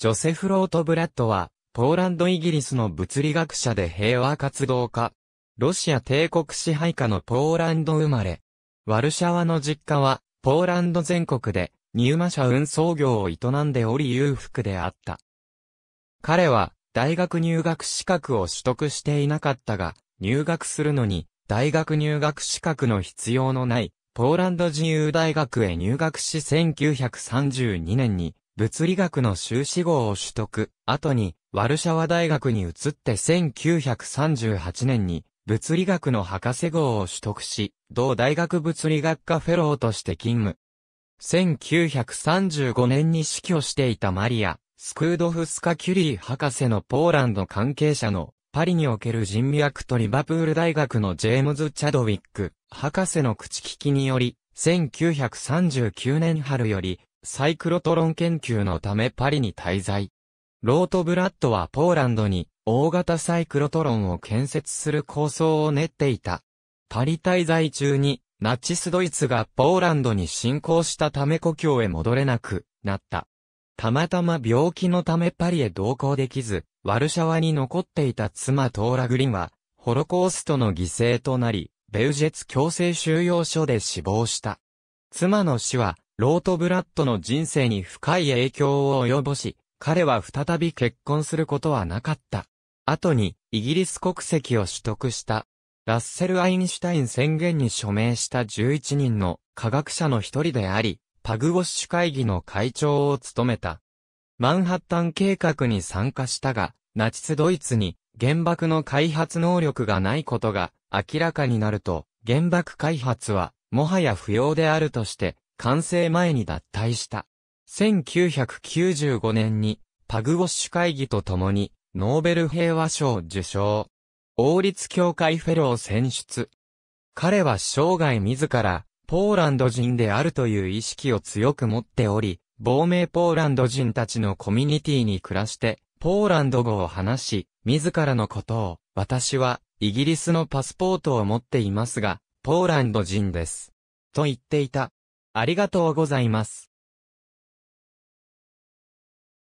ジョセフ・ロート・ブラッドは、ポーランド・イギリスの物理学者で平和活動家。ロシア帝国支配下のポーランド生まれ。ワルシャワの実家は、ポーランド全国で、ニューマ社運送業を営んでおり裕福であった。彼は、大学入学資格を取得していなかったが、入学するのに、大学入学資格の必要のない、ポーランド自由大学へ入学し1932年に、物理学の修士号を取得、後に、ワルシャワ大学に移って1938年に、物理学の博士号を取得し、同大学物理学科フェローとして勤務。1935年に死去していたマリア、スクードフスカ・キュリー博士のポーランド関係者のパリにおける人脈とリバプール大学のジェームズ・チャドウィック、博士の口利きにより、1939年春より、サイクロトロン研究のためパリに滞在。ロートブラッドはポーランドに大型サイクロトロンを建設する構想を練っていた。パリ滞在中にナチスドイツがポーランドに侵攻したため故郷へ戻れなくなった。たまたま病気のためパリへ同行できず、ワルシャワに残っていた妻トーラグリンは、ホロコーストの犠牲となり、ベウジェツ強制収容所で死亡した。妻の死は、ロートブラッドの人生に深い影響を及ぼし、彼は再び結婚することはなかった。後に、イギリス国籍を取得した。ラッセル・アインシュタイン宣言に署名した11人の科学者の一人であり、パグウォッシュ会議の会長を務めた。マンハッタン計画に参加したが、ナチスドイツに原爆の開発能力がないことが明らかになると、原爆開発はもはや不要であるとして、完成前に脱退した。1995年に、パグウォッシュ会議とともに、ノーベル平和賞受賞。王立協会フェロー選出。彼は生涯自ら、ポーランド人であるという意識を強く持っており、亡命ポーランド人たちのコミュニティに暮らして、ポーランド語を話し、自らのことを、私は、イギリスのパスポートを持っていますが、ポーランド人です。と言っていた。ありがとうございます。